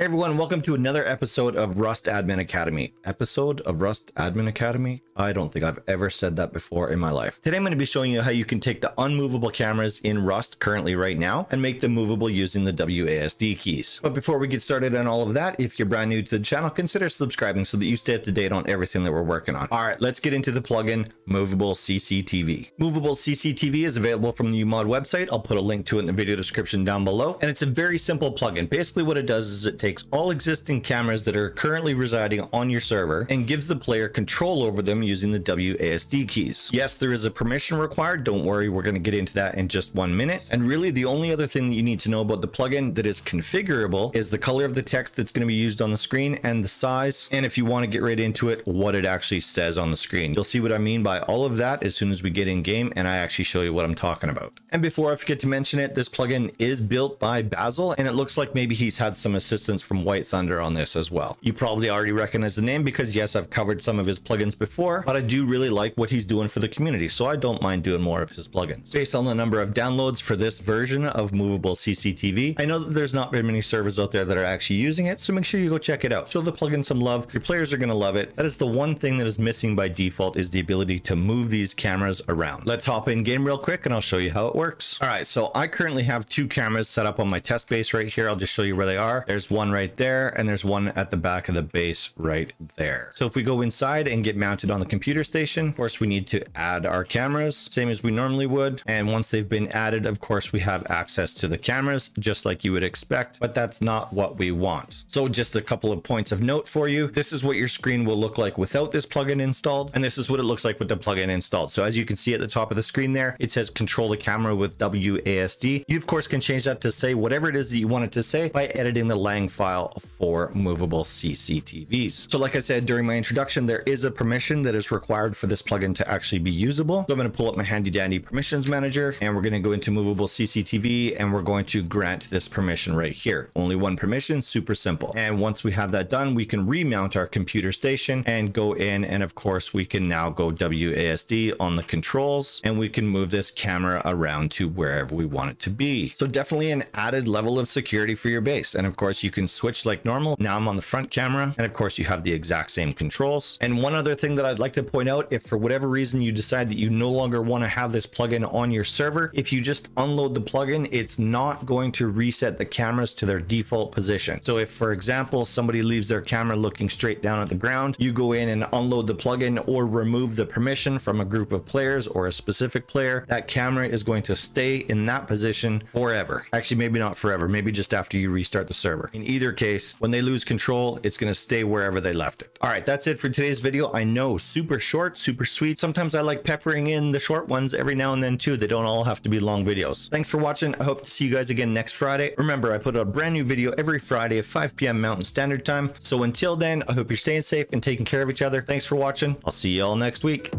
Hey everyone, welcome to another episode of Rust Admin Academy. Episode of Rust Admin Academy? I don't think I've ever said that before in my life. Today I'm going to be showing you how you can take the unmovable cameras in Rust currently right now and make them movable using the WASD keys. But before we get started on all of that, if you're brand new to the channel, consider subscribing so that you stay up to date on everything that we're working on. All right, let's get into the plugin Movable CCTV. Movable CCTV is available from the UMod website. I'll put a link to it in the video description down below. And it's a very simple plugin. Basically what it does is it takes takes all existing cameras that are currently residing on your server and gives the player control over them using the WASD keys. Yes, there is a permission required. Don't worry, we're going to get into that in just one minute. And really, the only other thing that you need to know about the plugin that is configurable is the color of the text that's going to be used on the screen and the size. And if you want to get right into it, what it actually says on the screen. You'll see what I mean by all of that as soon as we get in game and I actually show you what I'm talking about. And before I forget to mention it, this plugin is built by Basil and it looks like maybe he's had some assistance plugins from White Thunder on this as well. You probably already recognize the name because yes, I've covered some of his plugins before, but I do really like what he's doing for the community, so I don't mind doing more of his plugins. Based on the number of downloads for this version of Movable CCTV, I know that there's not very many servers out there that are actually using it, so make sure you go check it out. Show the plugin some love. Your players are going to love it. That is the one thing that is missing by default is the ability to move these cameras around. Let's hop in game real quick and I'll show you how it works. All right, so I currently have two cameras set up on my test base right here. I'll just show you where they are. There's one one right there, and there's one at the back of the base right there. So if we go inside and get mounted on the computer station, of course, we need to add our cameras, same as we normally would. And once they've been added, of course, we have access to the cameras, just like you would expect, but that's not what we want. So just a couple of points of note for you. This is what your screen will look like without this plugin installed, and this is what it looks like with the plugin installed. So as you can see at the top of the screen there, it says control the camera with WASD. You, of course, can change that to say whatever it is that you want it to say by editing the lang file for movable CCTVs. So like I said during my introduction, there is a permission that is required for this plugin to actually be usable. So I'm going to pull up my handy dandy permissions manager and we're going to go into movable CCTV and we're going to grant this permission right here. Only one permission, super simple. And once we have that done, we can remount our computer station and go in. And of course, we can now go WASD on the controls and we can move this camera around to wherever we want it to be. So definitely an added level of security for your base. And of course, you can can switch like normal. Now I'm on the front camera. And of course you have the exact same controls. And one other thing that I'd like to point out, if for whatever reason you decide that you no longer want to have this plugin on your server, if you just unload the plugin, it's not going to reset the cameras to their default position. So if for example, somebody leaves their camera looking straight down at the ground, you go in and unload the plugin or remove the permission from a group of players or a specific player, that camera is going to stay in that position forever. Actually, maybe not forever, maybe just after you restart the server either case, when they lose control, it's going to stay wherever they left it. All right, that's it for today's video. I know, super short, super sweet. Sometimes I like peppering in the short ones every now and then too. They don't all have to be long videos. Thanks for watching. I hope to see you guys again next Friday. Remember, I put out a brand new video every Friday at 5 p.m. Mountain Standard Time. So until then, I hope you're staying safe and taking care of each other. Thanks for watching. I'll see you all next week.